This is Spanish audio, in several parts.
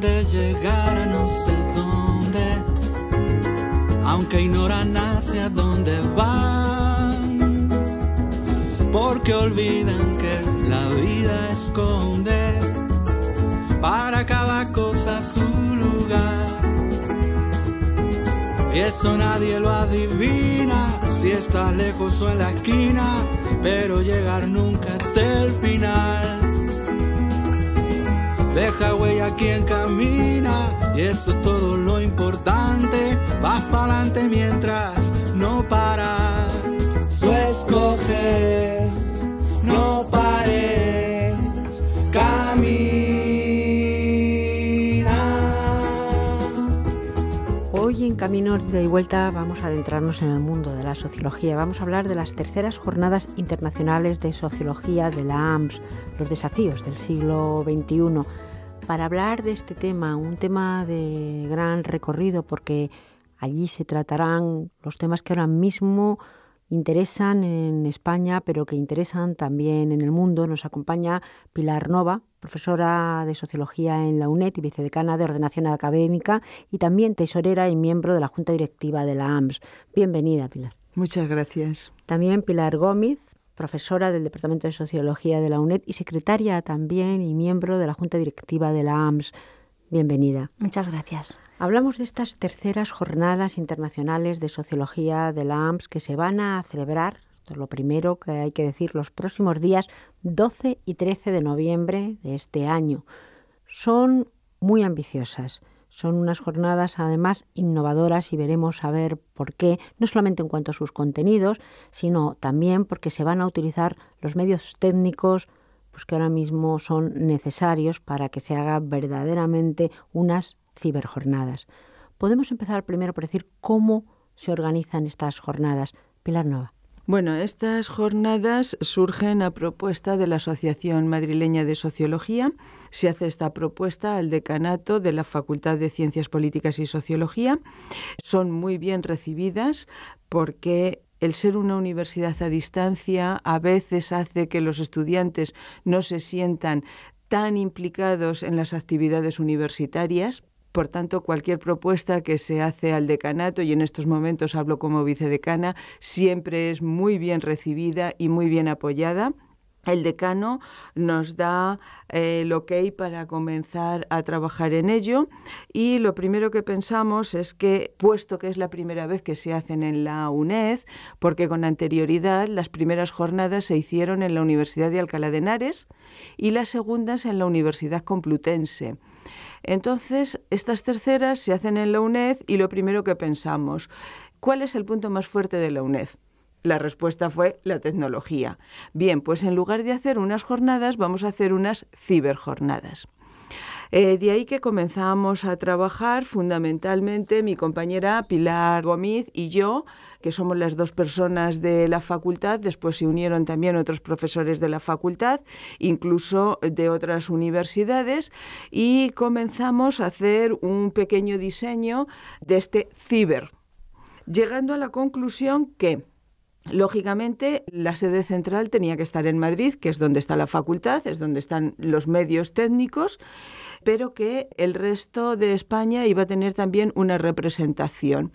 de llegar a no sé dónde, aunque ignoran hacia dónde van, porque olvidan que la vida esconde para cada cosa su lugar. Y eso nadie lo adivina, si está lejos o en la esquina, pero llegar nunca es el final. Deja huella quien camina y eso es todo lo importante. Vas para adelante mientras no paras. Tú escoges, no pares, camina. Hoy en Camino de Vuelta vamos a adentrarnos en el mundo de la sociología. Vamos a hablar de las terceras jornadas internacionales de sociología de la AMS, los desafíos del siglo XXI para hablar de este tema, un tema de gran recorrido, porque allí se tratarán los temas que ahora mismo interesan en España, pero que interesan también en el mundo. Nos acompaña Pilar Nova, profesora de Sociología en la UNED y vicedecana de Ordenación Académica y también tesorera y miembro de la Junta Directiva de la AMS. Bienvenida, Pilar. Muchas gracias. También Pilar Gómez, profesora del Departamento de Sociología de la UNED y secretaria también y miembro de la Junta Directiva de la AMS. Bienvenida. Muchas gracias. Hablamos de estas terceras jornadas internacionales de sociología de la AMS que se van a celebrar, lo primero que hay que decir, los próximos días 12 y 13 de noviembre de este año. Son muy ambiciosas. Son unas jornadas además innovadoras y veremos a ver por qué, no solamente en cuanto a sus contenidos, sino también porque se van a utilizar los medios técnicos pues que ahora mismo son necesarios para que se haga verdaderamente unas ciberjornadas. Podemos empezar primero por decir cómo se organizan estas jornadas. Pilar Nueva. Bueno, estas jornadas surgen a propuesta de la Asociación Madrileña de Sociología. Se hace esta propuesta al decanato de la Facultad de Ciencias Políticas y Sociología. Son muy bien recibidas porque el ser una universidad a distancia a veces hace que los estudiantes no se sientan tan implicados en las actividades universitarias por tanto, cualquier propuesta que se hace al decanato, y en estos momentos hablo como vicedecana, siempre es muy bien recibida y muy bien apoyada. El decano nos da eh, el ok para comenzar a trabajar en ello y lo primero que pensamos es que, puesto que es la primera vez que se hacen en la UNED, porque con anterioridad las primeras jornadas se hicieron en la Universidad de Alcalá de Henares y las segundas en la Universidad Complutense. Entonces, estas terceras se hacen en la UNED y lo primero que pensamos, ¿cuál es el punto más fuerte de la UNED? La respuesta fue la tecnología. Bien, pues en lugar de hacer unas jornadas, vamos a hacer unas ciberjornadas. Eh, de ahí que comenzamos a trabajar fundamentalmente mi compañera Pilar Gómez y yo, que somos las dos personas de la facultad, después se unieron también otros profesores de la facultad, incluso de otras universidades, y comenzamos a hacer un pequeño diseño de este ciber, llegando a la conclusión que Lógicamente, la sede central tenía que estar en Madrid, que es donde está la facultad, es donde están los medios técnicos, pero que el resto de España iba a tener también una representación.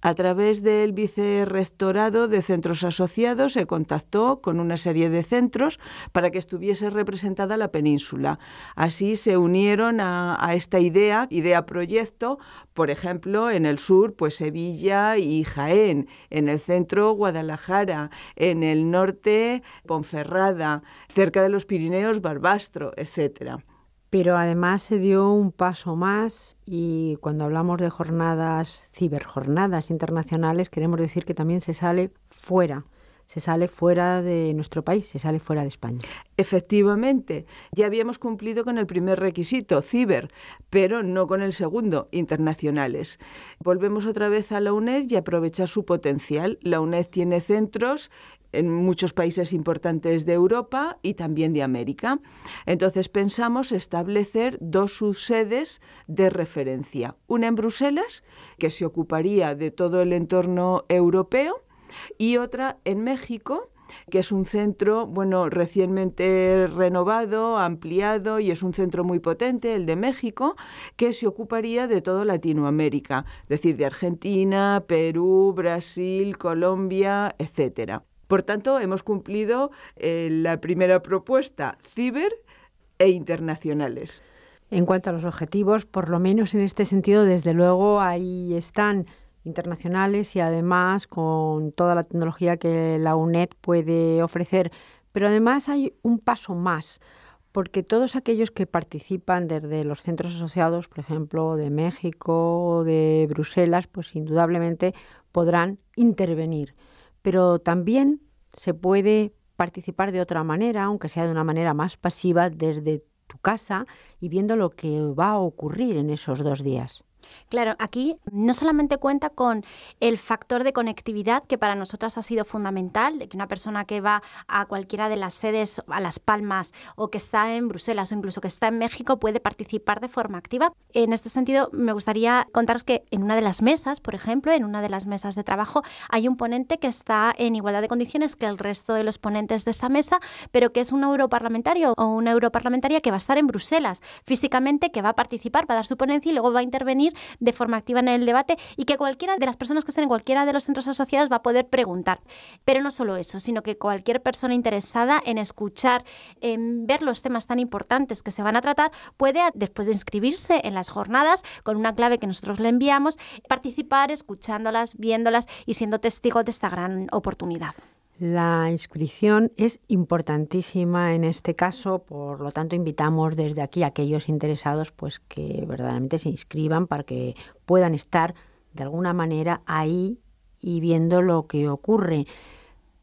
A través del vicerrectorado de centros asociados se contactó con una serie de centros para que estuviese representada la península. Así se unieron a, a esta idea, idea proyecto, por ejemplo, en el sur, pues Sevilla y Jaén, en el centro Guadalajara, en el norte Ponferrada, cerca de los Pirineos Barbastro, etcétera pero además se dio un paso más y cuando hablamos de jornadas, ciberjornadas internacionales, queremos decir que también se sale fuera se sale fuera de nuestro país, se sale fuera de España. Efectivamente, ya habíamos cumplido con el primer requisito, ciber, pero no con el segundo, internacionales. Volvemos otra vez a la UNED y aprovechar su potencial. La UNED tiene centros en muchos países importantes de Europa y también de América. Entonces pensamos establecer dos subsedes de referencia, una en Bruselas, que se ocuparía de todo el entorno europeo, y otra en México que es un centro, bueno, recientemente renovado, ampliado y es un centro muy potente, el de México, que se ocuparía de todo Latinoamérica, es decir, de Argentina, Perú, Brasil, Colombia, etcétera. Por tanto, hemos cumplido eh, la primera propuesta, ciber e internacionales. En cuanto a los objetivos, por lo menos en este sentido, desde luego ahí están internacionales y además con toda la tecnología que la UNED puede ofrecer. Pero además hay un paso más, porque todos aquellos que participan desde los centros asociados, por ejemplo, de México o de Bruselas, pues indudablemente podrán intervenir. Pero también se puede participar de otra manera, aunque sea de una manera más pasiva, desde tu casa y viendo lo que va a ocurrir en esos dos días. Claro, aquí no solamente cuenta con el factor de conectividad que para nosotras ha sido fundamental, de que una persona que va a cualquiera de las sedes, a Las Palmas o que está en Bruselas o incluso que está en México puede participar de forma activa. En este sentido, me gustaría contaros que en una de las mesas, por ejemplo, en una de las mesas de trabajo, hay un ponente que está en igualdad de condiciones que el resto de los ponentes de esa mesa, pero que es un europarlamentario o una europarlamentaria que va a estar en Bruselas físicamente, que va a participar, va a dar su ponencia y luego va a intervenir de forma activa en el debate y que cualquiera de las personas que estén en cualquiera de los centros asociados va a poder preguntar. Pero no solo eso, sino que cualquier persona interesada en escuchar, en ver los temas tan importantes que se van a tratar, puede, después de inscribirse en las jornadas, con una clave que nosotros le enviamos, participar escuchándolas, viéndolas y siendo testigo de esta gran oportunidad. La inscripción es importantísima en este caso, por lo tanto invitamos desde aquí a aquellos interesados pues que verdaderamente se inscriban para que puedan estar de alguna manera ahí y viendo lo que ocurre.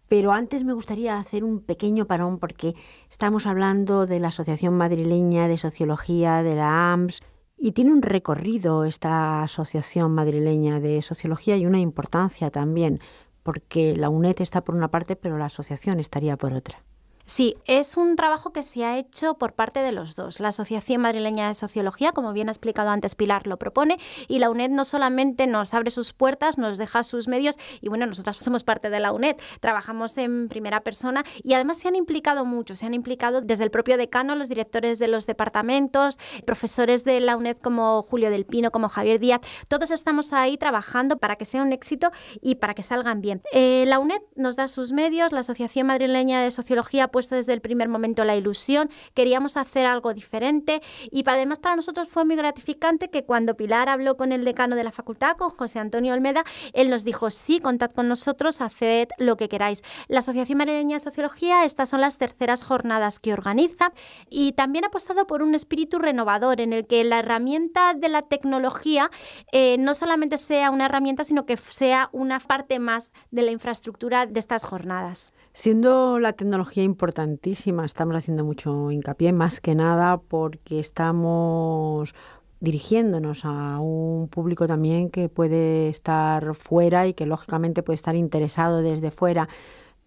Pero antes me gustaría hacer un pequeño parón porque estamos hablando de la Asociación Madrileña de Sociología, de la AMS, y tiene un recorrido esta Asociación Madrileña de Sociología y una importancia también porque la UNED está por una parte, pero la asociación estaría por otra. Sí, es un trabajo que se ha hecho por parte de los dos. La Asociación Madrileña de Sociología, como bien ha explicado antes Pilar, lo propone y la UNED no solamente nos abre sus puertas, nos deja sus medios y bueno, nosotros somos parte de la UNED, trabajamos en primera persona y además se han implicado mucho, se han implicado desde el propio decano, los directores de los departamentos, profesores de la UNED como Julio del Pino, como Javier Díaz, todos estamos ahí trabajando para que sea un éxito y para que salgan bien. Eh, la UNED nos da sus medios, la Asociación Madrileña de Sociología puesto desde el primer momento la ilusión, queríamos hacer algo diferente y además para nosotros fue muy gratificante que cuando Pilar habló con el decano de la facultad, con José Antonio Olmeda, él nos dijo, sí, contad con nosotros, haced lo que queráis. La Asociación Marileña de Sociología, estas son las terceras jornadas que organiza y también ha apostado por un espíritu renovador en el que la herramienta de la tecnología eh, no solamente sea una herramienta, sino que sea una parte más de la infraestructura de estas jornadas. Siendo la tecnología importantísima, estamos haciendo mucho hincapié, más que nada porque estamos dirigiéndonos a un público también que puede estar fuera y que lógicamente puede estar interesado desde fuera,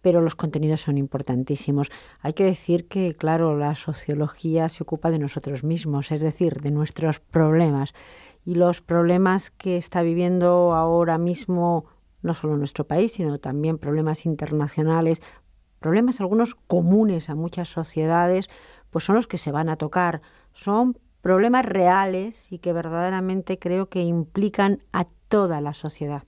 pero los contenidos son importantísimos. Hay que decir que, claro, la sociología se ocupa de nosotros mismos, es decir, de nuestros problemas. Y los problemas que está viviendo ahora mismo no solo nuestro país, sino también problemas internacionales, problemas algunos comunes a muchas sociedades, pues son los que se van a tocar. Son problemas reales y que verdaderamente creo que implican a toda la sociedad.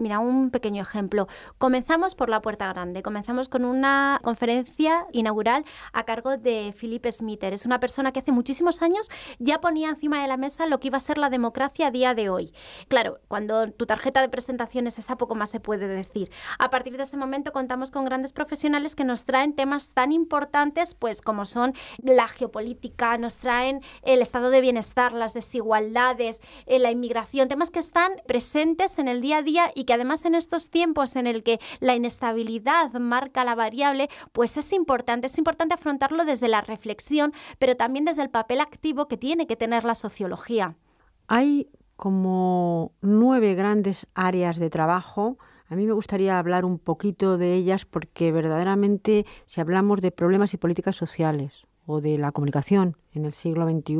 Mira, un pequeño ejemplo. Comenzamos por la puerta grande. Comenzamos con una conferencia inaugural a cargo de Felipe Smither. Es una persona que hace muchísimos años ya ponía encima de la mesa lo que iba a ser la democracia a día de hoy. Claro, cuando tu tarjeta de presentación es esa, poco más se puede decir. A partir de ese momento contamos con grandes profesionales que nos traen temas tan importantes pues como son la geopolítica, nos traen el estado de bienestar, las desigualdades, eh, la inmigración, temas que están presentes en el día a día y que además en estos tiempos en el que la inestabilidad marca la variable, pues es importante, es importante afrontarlo desde la reflexión, pero también desde el papel activo que tiene que tener la sociología. Hay como nueve grandes áreas de trabajo a mí me gustaría hablar un poquito de ellas porque verdaderamente si hablamos de problemas y políticas sociales o de la comunicación en el siglo XXI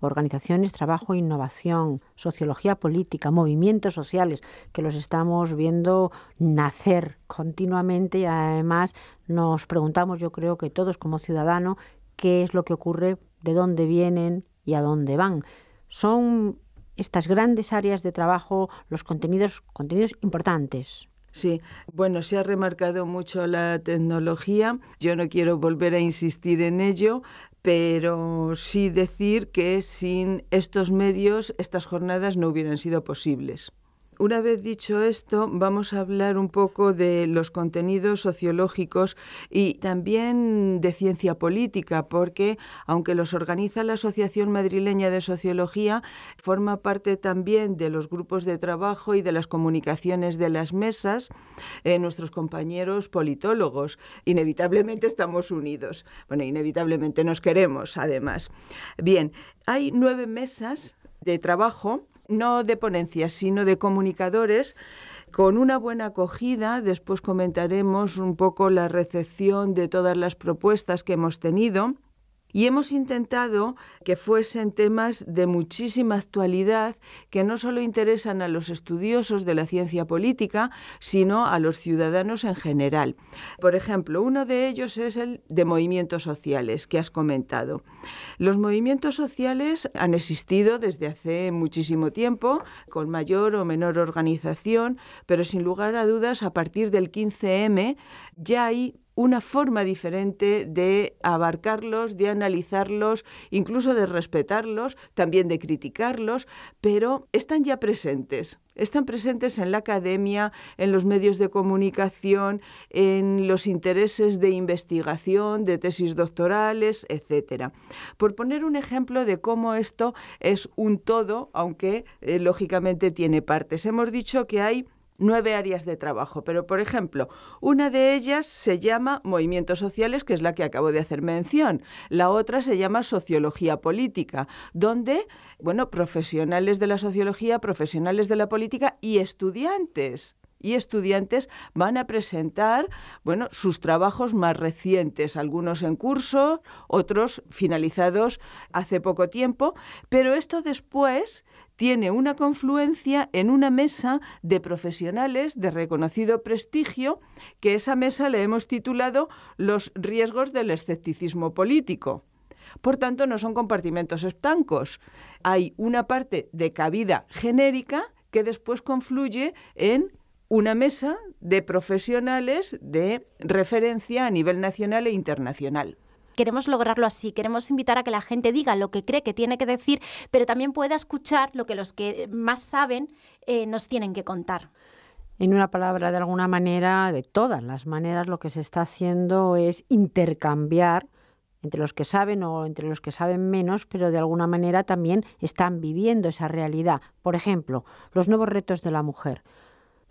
organizaciones, trabajo, e innovación, sociología política, movimientos sociales, que los estamos viendo nacer continuamente y además nos preguntamos, yo creo que todos como ciudadanos, qué es lo que ocurre, de dónde vienen y a dónde van. Son estas grandes áreas de trabajo los contenidos, contenidos importantes, Sí, bueno, se ha remarcado mucho la tecnología. Yo no quiero volver a insistir en ello pero sí decir que sin estos medios estas jornadas no hubieran sido posibles. Una vez dicho esto, vamos a hablar un poco de los contenidos sociológicos y también de ciencia política, porque aunque los organiza la Asociación Madrileña de Sociología, forma parte también de los grupos de trabajo y de las comunicaciones de las mesas eh, nuestros compañeros politólogos. Inevitablemente estamos unidos. Bueno, inevitablemente nos queremos, además. Bien, hay nueve mesas de trabajo no de ponencias, sino de comunicadores con una buena acogida. Después comentaremos un poco la recepción de todas las propuestas que hemos tenido. Y hemos intentado que fuesen temas de muchísima actualidad que no solo interesan a los estudiosos de la ciencia política, sino a los ciudadanos en general. Por ejemplo, uno de ellos es el de movimientos sociales que has comentado. Los movimientos sociales han existido desde hace muchísimo tiempo, con mayor o menor organización, pero sin lugar a dudas, a partir del 15M ya hay una forma diferente de abarcarlos, de analizarlos, incluso de respetarlos, también de criticarlos, pero están ya presentes. Están presentes en la academia, en los medios de comunicación, en los intereses de investigación, de tesis doctorales, etc. Por poner un ejemplo de cómo esto es un todo, aunque eh, lógicamente tiene partes. Hemos dicho que hay nueve áreas de trabajo, pero por ejemplo, una de ellas se llama movimientos sociales, que es la que acabo de hacer mención. La otra se llama sociología política, donde, bueno, profesionales de la sociología, profesionales de la política y estudiantes y estudiantes van a presentar, bueno, sus trabajos más recientes, algunos en curso, otros finalizados hace poco tiempo, pero esto después tiene una confluencia en una mesa de profesionales de reconocido prestigio, que esa mesa le hemos titulado Los riesgos del escepticismo político. Por tanto, no son compartimentos estancos. Hay una parte de cabida genérica que después confluye en una mesa de profesionales de referencia a nivel nacional e internacional queremos lograrlo así, queremos invitar a que la gente diga lo que cree que tiene que decir, pero también pueda escuchar lo que los que más saben eh, nos tienen que contar. En una palabra, de alguna manera, de todas las maneras, lo que se está haciendo es intercambiar entre los que saben o entre los que saben menos, pero de alguna manera también están viviendo esa realidad. Por ejemplo, los nuevos retos de la mujer.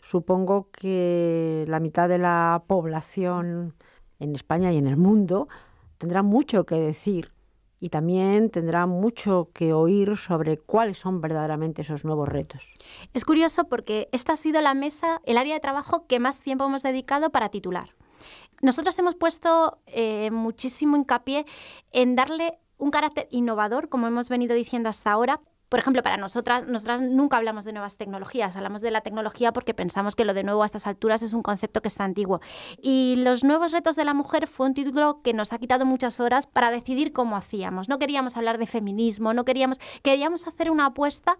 Supongo que la mitad de la población en España y en el mundo tendrá mucho que decir y también tendrá mucho que oír sobre cuáles son verdaderamente esos nuevos retos. Es curioso porque esta ha sido la mesa, el área de trabajo que más tiempo hemos dedicado para titular. Nosotros hemos puesto eh, muchísimo hincapié en darle un carácter innovador, como hemos venido diciendo hasta ahora, por ejemplo, para nosotras, nosotras nunca hablamos de nuevas tecnologías, hablamos de la tecnología porque pensamos que lo de nuevo a estas alturas es un concepto que está antiguo. Y Los nuevos retos de la mujer fue un título que nos ha quitado muchas horas para decidir cómo hacíamos. No queríamos hablar de feminismo, no queríamos, queríamos hacer una apuesta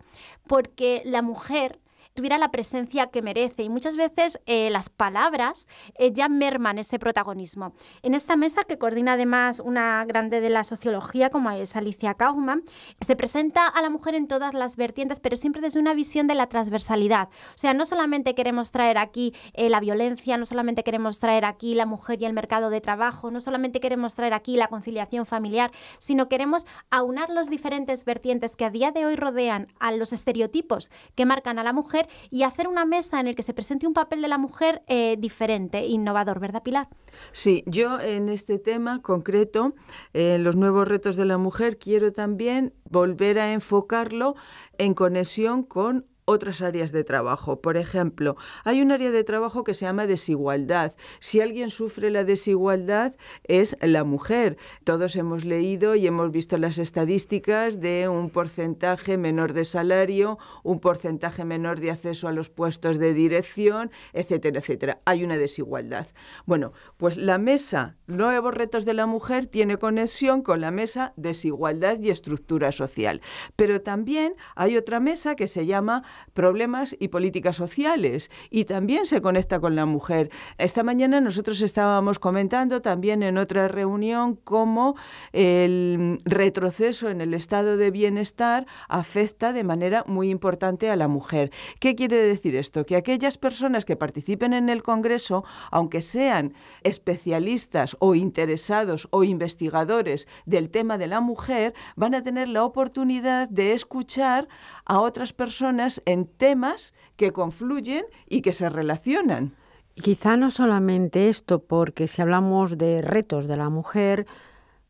porque la mujer tuviera la presencia que merece. Y muchas veces eh, las palabras eh, ya merman ese protagonismo. En esta mesa, que coordina además una grande de la sociología, como es Alicia Kaufman, se presenta a la mujer en todas las vertientes, pero siempre desde una visión de la transversalidad. O sea, no solamente queremos traer aquí eh, la violencia, no solamente queremos traer aquí la mujer y el mercado de trabajo, no solamente queremos traer aquí la conciliación familiar, sino queremos aunar los diferentes vertientes que a día de hoy rodean a los estereotipos que marcan a la mujer y hacer una mesa en el que se presente un papel de la mujer eh, diferente, innovador, ¿verdad, Pilar? Sí, yo en este tema concreto, en eh, los nuevos retos de la mujer, quiero también volver a enfocarlo en conexión con otras áreas de trabajo. Por ejemplo, hay un área de trabajo que se llama desigualdad. Si alguien sufre la desigualdad es la mujer. Todos hemos leído y hemos visto las estadísticas de un porcentaje menor de salario, un porcentaje menor de acceso a los puestos de dirección, etcétera, etcétera. Hay una desigualdad. Bueno, pues la mesa Nuevos Retos de la Mujer tiene conexión con la mesa Desigualdad y Estructura Social. Pero también hay otra mesa que se llama problemas y políticas sociales y también se conecta con la mujer. Esta mañana nosotros estábamos comentando también en otra reunión cómo el retroceso en el estado de bienestar afecta de manera muy importante a la mujer. ¿Qué quiere decir esto? Que aquellas personas que participen en el Congreso, aunque sean especialistas o interesados o investigadores del tema de la mujer, van a tener la oportunidad de escuchar a otras personas en temas que confluyen y que se relacionan. Quizá no solamente esto, porque si hablamos de retos de la mujer,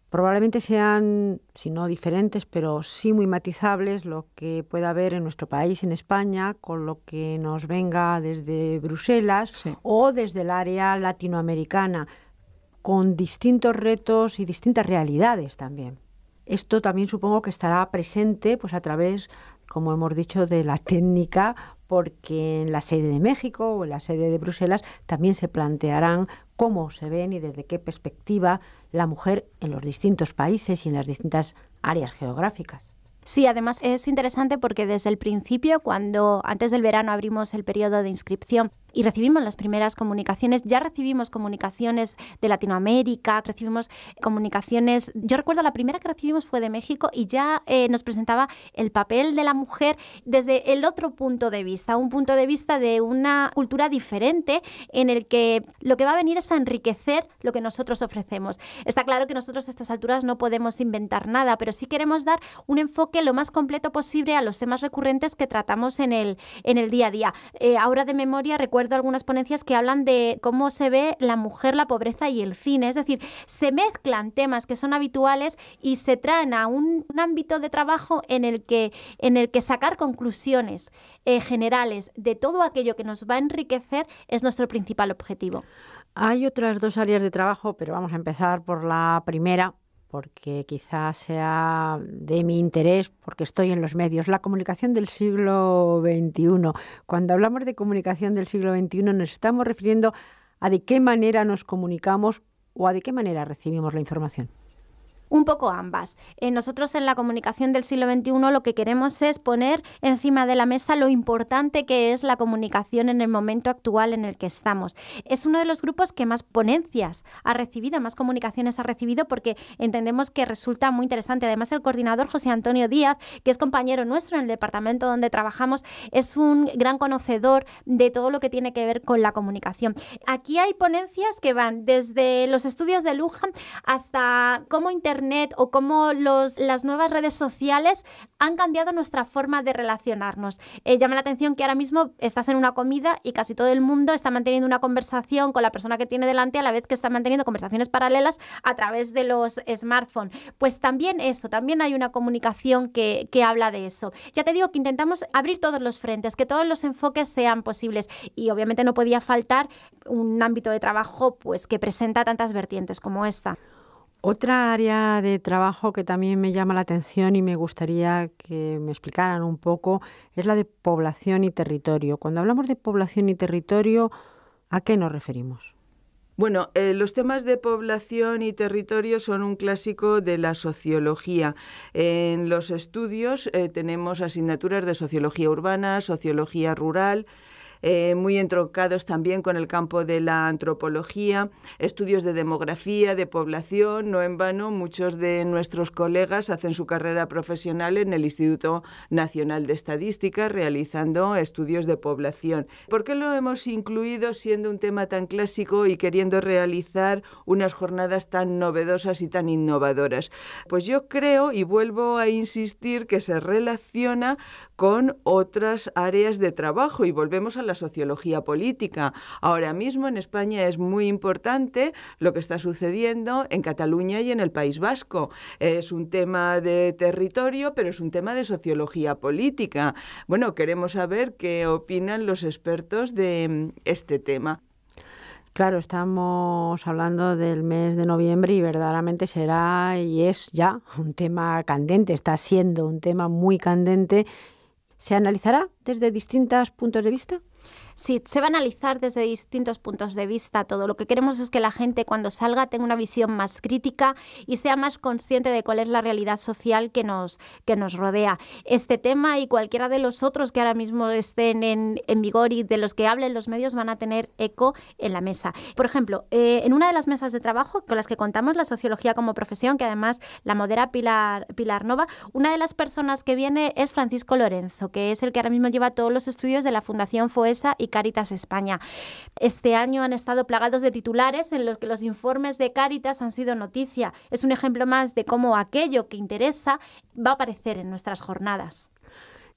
probablemente sean, si no diferentes, pero sí muy matizables lo que pueda haber en nuestro país, en España, con lo que nos venga desde Bruselas o desde el área latinoamericana, con distintos retos y distintas realidades también. Esto también supongo que estará presente pues a través como hemos dicho, de la técnica, porque en la sede de México o en la sede de Bruselas también se plantearán cómo se ven y desde qué perspectiva la mujer en los distintos países y en las distintas áreas geográficas. Sí, además es interesante porque desde el principio, cuando antes del verano abrimos el periodo de inscripción y recibimos las primeras comunicaciones, ya recibimos comunicaciones de Latinoamérica, recibimos comunicaciones, yo recuerdo la primera que recibimos fue de México y ya eh, nos presentaba el papel de la mujer desde el otro punto de vista, un punto de vista de una cultura diferente en el que lo que va a venir es a enriquecer lo que nosotros ofrecemos. Está claro que nosotros a estas alturas no podemos inventar nada, pero sí queremos dar un enfoque lo más completo posible a los temas recurrentes que tratamos en el, en el día a día. Eh, ahora de memoria recuerdo algunas ponencias que hablan de cómo se ve la mujer, la pobreza y el cine. Es decir, se mezclan temas que son habituales y se traen a un, ámbito de trabajo en el que, en el que sacar conclusiones eh, generales de todo aquello que nos va a enriquecer es nuestro principal objetivo. Hay otras dos áreas de trabajo, pero vamos a empezar por la primera, porque quizás sea de mi interés, porque estoy en los medios, la comunicación del siglo XXI. Cuando hablamos de comunicación del siglo XXI nos estamos refiriendo a de qué manera nos comunicamos o a de qué manera recibimos la información un poco ambas. Eh, nosotros en la comunicación del siglo XXI lo que queremos es poner encima de la mesa lo importante que es la comunicación en el momento actual en el que estamos. Es uno de los grupos que más ponencias ha recibido, más comunicaciones ha recibido porque entendemos que resulta muy interesante. Además, el coordinador José Antonio Díaz, que es compañero nuestro en el departamento donde trabajamos, es un gran conocedor de todo lo que tiene que ver con la comunicación. Aquí hay ponencias que van desde los estudios de Luján hasta cómo interpretar Internet o cómo los, las nuevas redes sociales han cambiado nuestra forma de relacionarnos. Eh, llama la atención que ahora mismo estás en una comida y casi todo el mundo está manteniendo una conversación con la persona que tiene delante a la vez que está manteniendo conversaciones paralelas a través de los smartphones. Pues también eso, también hay una comunicación que, habla de eso. Ya te digo que intentamos abrir todos los frentes, que todos los enfoques sean posibles y obviamente no podía faltar un ámbito de trabajo pues que presenta tantas vertientes como esta. Otra área de trabajo que también me llama la atención y me gustaría que me explicaran un poco es la de población y territorio. Cuando hablamos de población y territorio, ¿a qué nos referimos? Bueno, eh, los temas de población y territorio son un clásico de la sociología. En los estudios eh, tenemos asignaturas de sociología urbana, sociología rural, eh, muy entroncados también con el campo de la antropología, estudios de demografía, de población. No en vano, muchos de nuestros colegas hacen su carrera profesional en el Instituto Nacional de Estadística, realizando estudios de población. ¿Por qué lo hemos incluido siendo un tema tan clásico y queriendo realizar unas jornadas tan novedosas y tan innovadoras? Pues yo creo, y vuelvo a insistir, que se relaciona con otras áreas de trabajo y volvemos a la sociología política. Ahora mismo en España es muy importante lo que está sucediendo en Cataluña y en el País Vasco. Es un tema de territorio, pero es un tema de sociología política. Bueno, queremos saber qué opinan los expertos de mm, este tema. Claro, estamos hablando del mes de noviembre y verdaderamente será y es ya un tema candente, está siendo un tema muy candente. ¿Se analizará desde distintos puntos de vista? Sí, se va a analizar desde distintos puntos de vista todo. Lo que queremos es que la gente cuando salga tenga una visión más crítica y sea más consciente de cuál es la realidad social que nos, que nos rodea. Este tema y cualquiera de los otros que ahora mismo estén en, vigor y de los que hablen los medios van a tener eco en la mesa. Por ejemplo, eh, en una de las mesas de trabajo con las que contamos, la sociología como profesión, que además la modera Pilar, Pilar Nova, una de las personas que viene es Francisco Lorenzo, que es el que ahora mismo lleva todos los estudios de la Fundación FOESA y Caritas España. Este año han estado plagados de titulares en los que los informes de Caritas han sido noticia. Es un ejemplo más de cómo aquello que interesa va a aparecer en nuestras jornadas.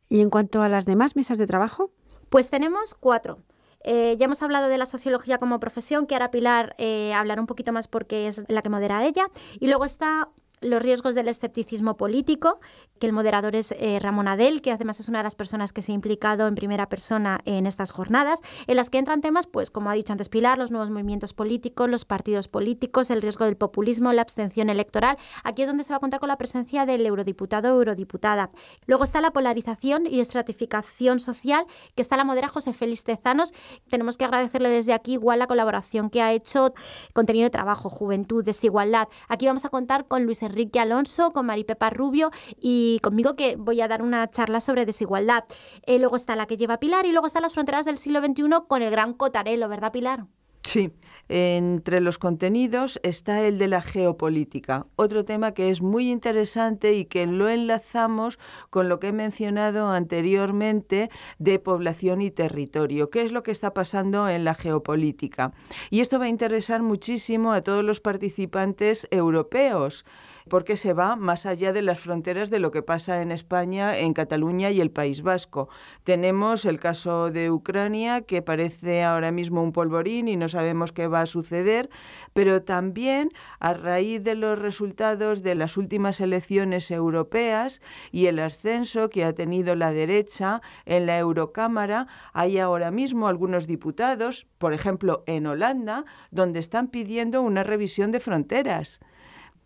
¿Y en cuanto a las demás mesas de trabajo? Pues tenemos cuatro. Eh, ya hemos hablado de la sociología como profesión, que ahora Pilar hablar eh, hablará un poquito más porque es la que modera ella. Y luego está los riesgos del escepticismo político, que el moderador es eh, Ramón Adel, que además es una de las personas que se ha implicado en primera persona en estas jornadas, en las que entran temas, pues como ha dicho antes Pilar, los nuevos movimientos políticos, los partidos políticos, el riesgo del populismo, la abstención electoral. Aquí es donde se va a contar con la presencia del eurodiputado o eurodiputada. Luego está la polarización y estratificación social, que está la modera José Félix Tezanos. Tenemos que agradecerle desde aquí igual la colaboración que ha hecho, contenido de trabajo, juventud, desigualdad. Aquí vamos a contar con Luis Enrique Alonso, con Maripepa Rubio y conmigo que voy a dar una charla sobre desigualdad. Eh, luego está la que lleva Pilar y luego están las fronteras del siglo XXI con el gran Cotarelo, ¿verdad Pilar? Sí, entre los contenidos está el de la geopolítica, otro tema que es muy interesante y que lo enlazamos con lo que he mencionado anteriormente de población y territorio, qué es lo que está pasando en la geopolítica. Y esto va a interesar muchísimo a todos los participantes europeos porque se va más allá de las fronteras de lo que pasa en España, en Cataluña y el País Vasco. Tenemos el caso de Ucrania, que parece ahora mismo un polvorín y no sabemos qué va a suceder, pero también a raíz de los resultados de las últimas elecciones europeas y el ascenso que ha tenido la derecha en la Eurocámara, hay ahora mismo algunos diputados, por ejemplo en Holanda, donde están pidiendo una revisión de fronteras.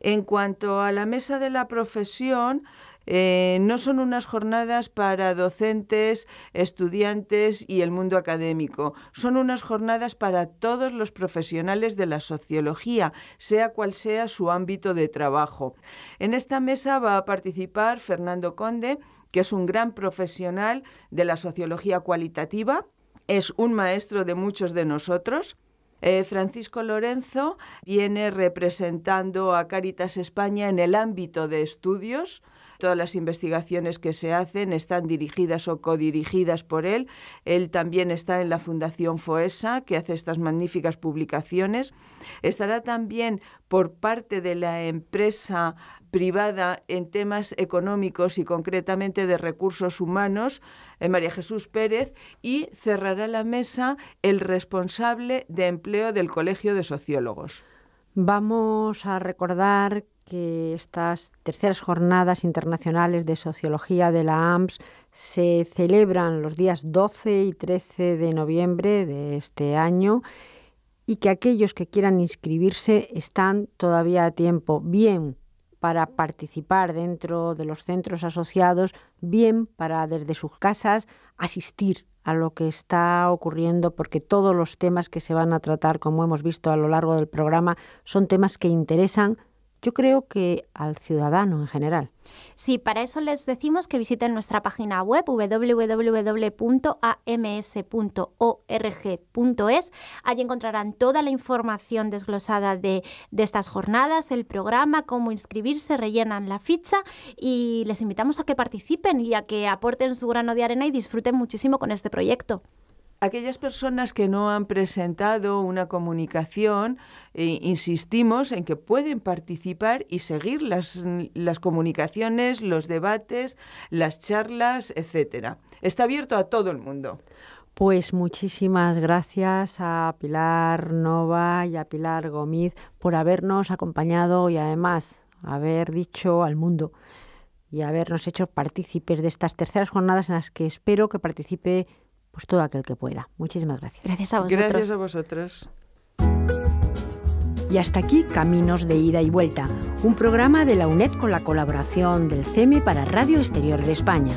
En cuanto a la mesa de la profesión, eh, no son unas jornadas para docentes, estudiantes y el mundo académico. Son unas jornadas para todos los profesionales de la sociología, sea cual sea su ámbito de trabajo. En esta mesa va a participar Fernando Conde, que es un gran profesional de la sociología cualitativa. Es un maestro de muchos de nosotros eh, Francisco Lorenzo viene representando a Caritas España en el ámbito de estudios. Todas las investigaciones que se hacen están dirigidas o codirigidas por él. Él también está en la Fundación FOESA, que hace estas magníficas publicaciones. Estará también por parte de la empresa privada en temas económicos y concretamente de recursos humanos, eh, María Jesús Pérez, y cerrará la mesa el responsable de empleo del Colegio de Sociólogos. Vamos a recordar que estas terceras jornadas internacionales de sociología de la AMS se celebran los días 12 y 13 de noviembre de este año y que aquellos que quieran inscribirse están todavía a tiempo, bien para participar dentro de los centros asociados, bien para desde sus casas asistir a lo que está ocurriendo, porque todos los temas que se van a tratar, como hemos visto a lo largo del programa, son temas que interesan yo creo que al ciudadano en general. Sí, para eso les decimos que visiten nuestra página web www.ams.org.es. Allí encontrarán toda la información desglosada de, estas jornadas, el programa, cómo inscribirse, rellenan la ficha y les invitamos a que participen y a que aporten su grano de arena y disfruten muchísimo con este proyecto aquellas personas que no han presentado una comunicación, eh, insistimos en que pueden participar y seguir las, comunicaciones, los debates, las charlas, etcétera. Está abierto a todo el mundo. Pues muchísimas gracias a Pilar Nova y a Pilar Gómez por habernos acompañado y además haber dicho al mundo y habernos hecho partícipes de estas terceras jornadas en las que espero que participe pues todo aquel que pueda. Muchísimas gracias. Gracias a vosotros. Gracias a vosotros. Y hasta aquí Caminos de Ida y Vuelta, un programa de la UNED con la colaboración del CEME para Radio Exterior de España.